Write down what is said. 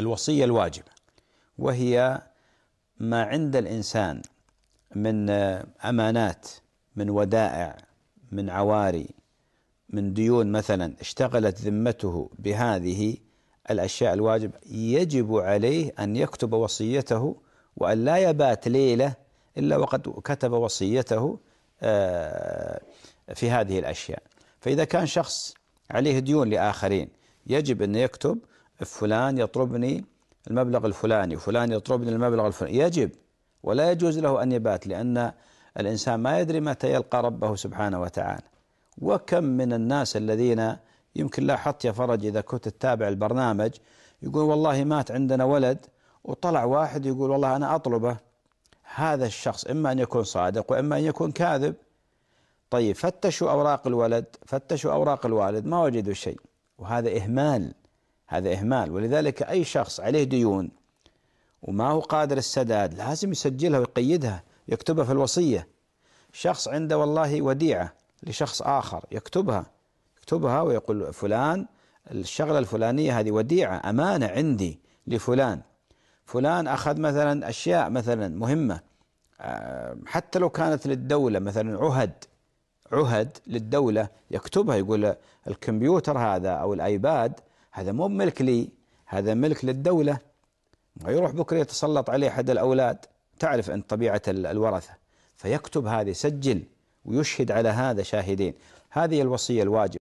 الوصية الواجبة وهي ما عند الإنسان من آه، أمانات من ودائع من عواري من ديون مثلا اشتغلت ذمته بهذه الأشياء الواجبه يجب عليه أن يكتب وصيته وأن لا يبات ليلة إلا وقد كتب وصيته آه، في هذه الأشياء فإذا كان شخص عليه ديون لآخرين يجب أن يكتب فلان يطلبني المبلغ الفلاني فلان يطلبني المبلغ الفلاني يجب ولا يجوز له أن يبات لأن الإنسان ما يدري متى يلقى ربه سبحانه وتعالى وكم من الناس الذين يمكن لاحظت يا فرج إذا كنت تتابع البرنامج يقول والله مات عندنا ولد وطلع واحد يقول والله أنا أطلبه هذا الشخص إما أن يكون صادق وإما أن يكون كاذب طيب فتشوا أوراق الولد فتشوا أوراق الوالد ما وجدوا شيء وهذا إهمال هذا إهمال ولذلك أي شخص عليه ديون وما هو قادر السداد لازم يسجلها ويقيدها يكتبها في الوصية شخص عنده والله وديعة لشخص آخر يكتبها يكتبها ويقول فلان الشغلة الفلانية هذه وديعة أمانة عندي لفلان فلان أخذ مثلا أشياء مثلا مهمة آه، حتى لو كانت للدولة مثلا عهد عهد للدولة يكتبها يقول الكمبيوتر هذا أو الآيباد هذا مو ملك لي هذا ملك للدولة ما يروح بكرة يتسلط عليه أحد الأولاد تعرف أن طبيعة الورثة فيكتب هذا يسجل ويشهد على هذا شاهدين هذه الوصية الواجب